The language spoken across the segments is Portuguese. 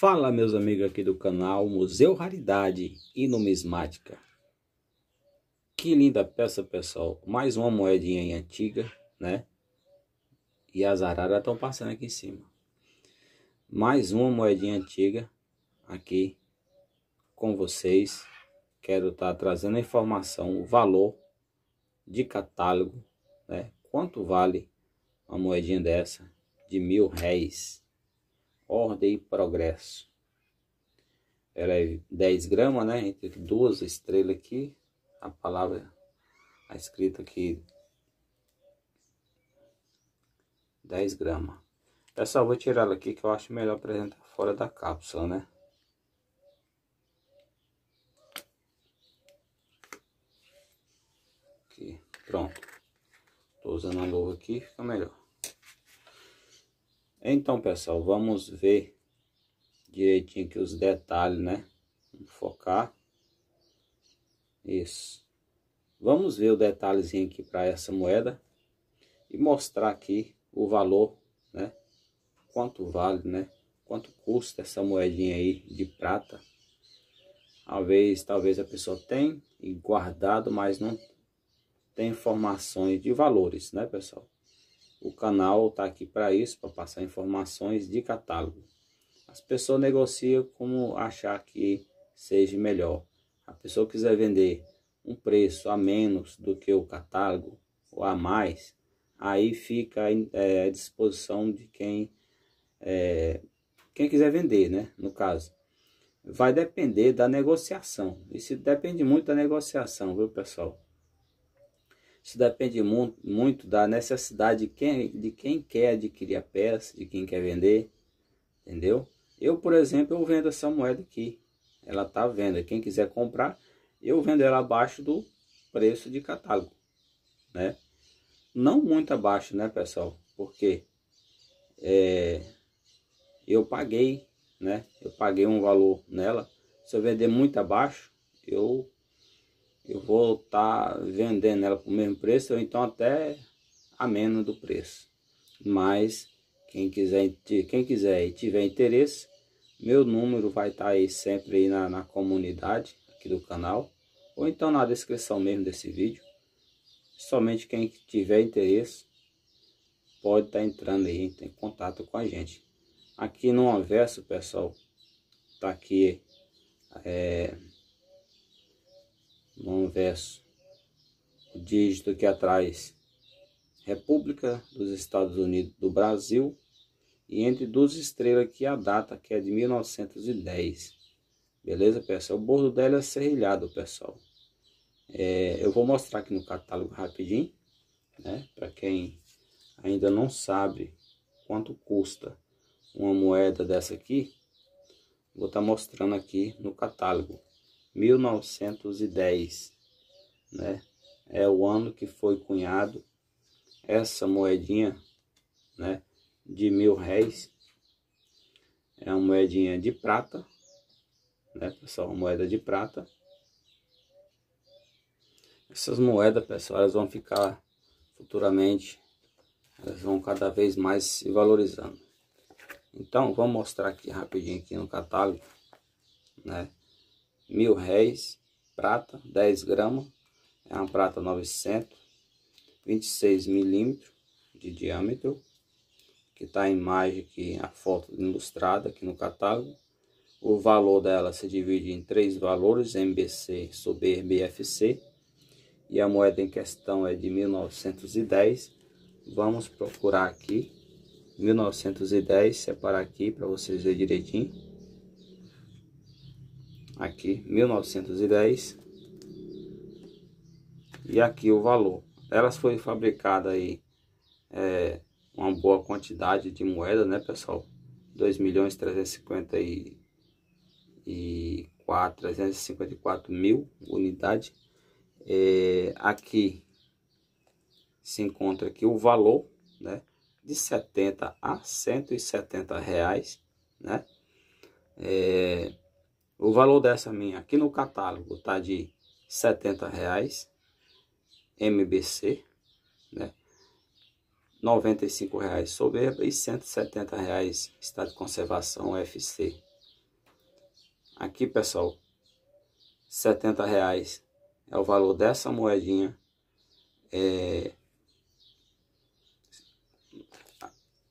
Fala meus amigos aqui do canal Museu Raridade e Numismática Que linda peça pessoal, mais uma moedinha aí antiga né E as araras estão passando aqui em cima Mais uma moedinha antiga aqui com vocês Quero estar tá trazendo informação, o valor de catálogo né Quanto vale uma moedinha dessa de mil réis ordem e progresso. Ela é 10 gramas, né? Entre duas estrelas aqui. A palavra, a escrita aqui, 10 gramas. Eu só vou tirar ela aqui que eu acho melhor apresentar fora da cápsula, né? Aqui, pronto. Tô usando a luva aqui, fica melhor. Então, pessoal, vamos ver direitinho aqui os detalhes, né? Vamos focar. Isso. Vamos ver o detalhezinho aqui para essa moeda e mostrar aqui o valor, né? Quanto vale, né? Quanto custa essa moedinha aí de prata. Talvez, talvez a pessoa tenha guardado, mas não tem informações de valores, né, pessoal? O canal está aqui para isso, para passar informações de catálogo. As pessoas negociam como achar que seja melhor. A pessoa quiser vender um preço a menos do que o catálogo ou a mais, aí fica é, à disposição de quem é, quem quiser vender, né? No caso, vai depender da negociação. Isso depende muito da negociação, viu, pessoal? Isso depende muito, muito da necessidade de quem, de quem quer adquirir a peça, de quem quer vender, entendeu? Eu, por exemplo, eu vendo essa moeda aqui, ela tá à venda. Quem quiser comprar, eu vendo ela abaixo do preço de catálogo, né? Não muito abaixo, né, pessoal? Porque é, eu paguei, né? Eu paguei um valor nela. Se eu vender muito abaixo, eu eu vou estar tá vendendo ela o mesmo preço, ou então até a menos do preço. Mas quem quiser, quem quiser e tiver interesse, meu número vai estar tá aí sempre aí na, na comunidade aqui do canal, ou então na descrição mesmo desse vídeo. Somente quem tiver interesse pode estar tá entrando aí, tem contato com a gente. Aqui no Anverso, pessoal, tá aqui é, no verso, o dígito aqui atrás, República dos Estados Unidos do Brasil, e entre duas estrelas aqui a data, que é de 1910. Beleza, pessoal? O bordo dela é serrilhado, pessoal. É, eu vou mostrar aqui no catálogo rapidinho, né? Para quem ainda não sabe quanto custa uma moeda dessa aqui, vou estar tá mostrando aqui no catálogo. 1910, né? É o ano que foi cunhado essa moedinha, né? De mil réis. É uma moedinha de prata, né, pessoal? Uma moeda de prata. Essas moedas, pessoal, elas vão ficar futuramente, elas vão cada vez mais se valorizando. Então, vou mostrar aqui rapidinho aqui no catálogo, né? mil réis, prata, 10 gramas, é uma prata 900, 26 milímetros de diâmetro, que está a imagem aqui, a foto ilustrada aqui no catálogo. O valor dela se divide em três valores, MBC sobre RBFC, e a moeda em questão é de 1910. Vamos procurar aqui, 1910, separar aqui para vocês verem direitinho aqui 1910 e aqui o valor elas foram fabricadas aí é, uma boa quantidade de moeda né pessoal 2 milhões 350 e, 354 mil unidades é, aqui se encontra aqui o valor né de 70 a 170 reais né é, o valor dessa minha aqui no catálogo tá de R$ 70 reais, MBC, né? R$ reais soberba e R$ reais estado de conservação UFC. Aqui, pessoal, R$ reais é o valor dessa moedinha. É...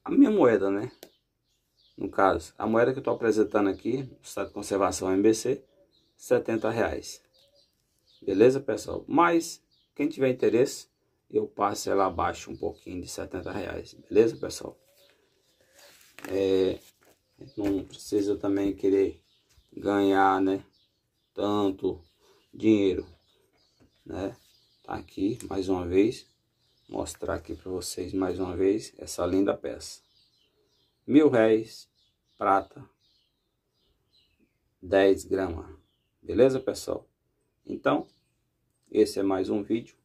A minha moeda, né? No caso, a moeda que eu estou apresentando aqui, estado de conservação MBC, 70 reais. Beleza, pessoal? Mas, quem tiver interesse, eu passo ela abaixo um pouquinho de 70 reais. Beleza, pessoal? É, não precisa também querer ganhar, né? Tanto dinheiro, né? Tá aqui, mais uma vez. Mostrar aqui para vocês, mais uma vez, essa linda peça mil réis, prata, 10 gramas. Beleza, pessoal? Então, esse é mais um vídeo.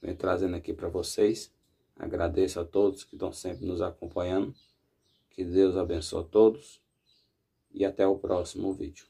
Vem né, trazendo aqui para vocês. Agradeço a todos que estão sempre nos acompanhando. Que Deus abençoe a todos. E até o próximo vídeo.